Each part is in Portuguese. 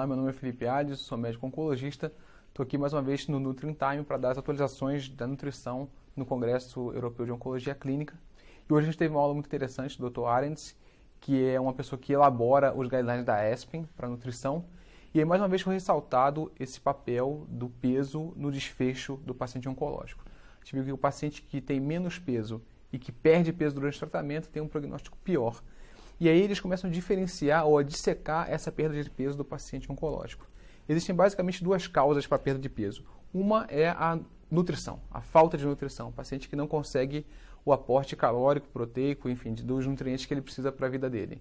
Olá, meu nome é Felipe Ades, sou médico oncologista. Estou aqui mais uma vez no Nutrient Time para dar as atualizações da nutrição no Congresso Europeu de Oncologia Clínica. E hoje a gente teve uma aula muito interessante do Dr. Arendt, que é uma pessoa que elabora os guidelines da ESPEN para nutrição. E aí, mais uma vez, foi ressaltado esse papel do peso no desfecho do paciente oncológico. A gente viu que o paciente que tem menos peso e que perde peso durante o tratamento tem um prognóstico pior. E aí eles começam a diferenciar ou a dissecar essa perda de peso do paciente oncológico. Existem basicamente duas causas para a perda de peso. Uma é a nutrição, a falta de nutrição. O paciente que não consegue o aporte calórico, proteico, enfim, dos nutrientes que ele precisa para a vida dele.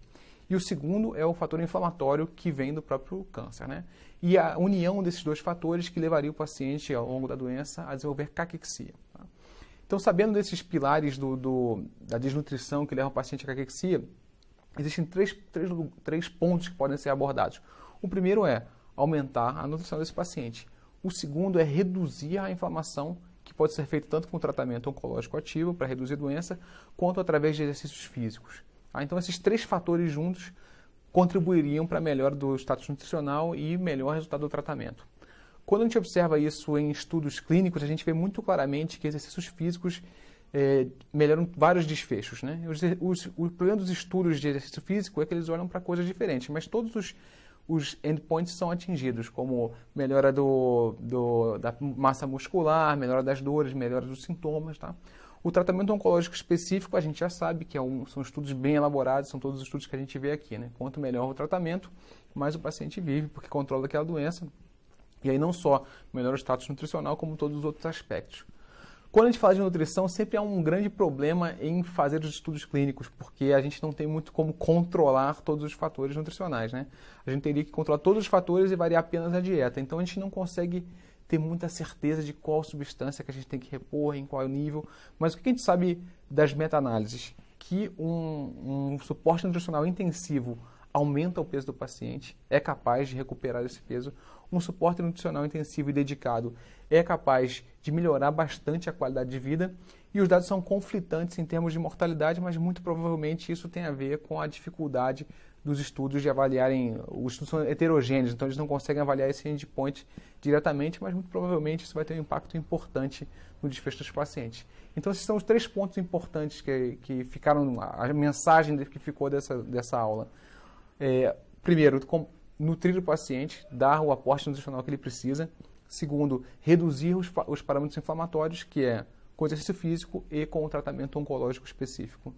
E o segundo é o fator inflamatório que vem do próprio câncer, né? E a união desses dois fatores que levaria o paciente ao longo da doença a desenvolver caquexia. Tá? Então, sabendo desses pilares do, do, da desnutrição que leva o paciente à caquexia, Existem três, três, três pontos que podem ser abordados. O primeiro é aumentar a nutrição desse paciente. O segundo é reduzir a inflamação, que pode ser feito tanto com tratamento oncológico ativo, para reduzir a doença, quanto através de exercícios físicos. Ah, então, esses três fatores juntos contribuiriam para a melhora do status nutricional e melhor resultado do tratamento. Quando a gente observa isso em estudos clínicos, a gente vê muito claramente que exercícios físicos é, melhoram vários desfechos. Né? Os, os, o problema dos estudos de exercício físico é que eles olham para coisas diferentes, mas todos os, os endpoints são atingidos, como melhora do, do, da massa muscular, melhora das dores, melhora dos sintomas. Tá? O tratamento oncológico específico a gente já sabe que é um, são estudos bem elaborados, são todos os estudos que a gente vê aqui. Né? Quanto melhor o tratamento, mais o paciente vive, porque controla aquela doença. E aí não só melhora o status nutricional, como todos os outros aspectos. Quando a gente fala de nutrição, sempre há é um grande problema em fazer os estudos clínicos, porque a gente não tem muito como controlar todos os fatores nutricionais, né? A gente teria que controlar todos os fatores e variar apenas a dieta. Então a gente não consegue ter muita certeza de qual substância que a gente tem que repor, em qual nível. Mas o que a gente sabe das meta-análises? Que um, um suporte nutricional intensivo aumenta o peso do paciente, é capaz de recuperar esse peso. Um suporte nutricional intensivo e dedicado é capaz de melhorar bastante a qualidade de vida. E os dados são conflitantes em termos de mortalidade, mas muito provavelmente isso tem a ver com a dificuldade dos estudos de avaliarem. Os estudos são heterogêneos, então eles não conseguem avaliar esse endpoint diretamente, mas muito provavelmente isso vai ter um impacto importante no desfecho dos pacientes. Então, esses são os três pontos importantes que, que ficaram, a mensagem que ficou dessa, dessa aula é, primeiro, nutrir o paciente, dar o aporte nutricional que ele precisa. Segundo, reduzir os, os parâmetros inflamatórios, que é com exercício físico e com o tratamento oncológico específico.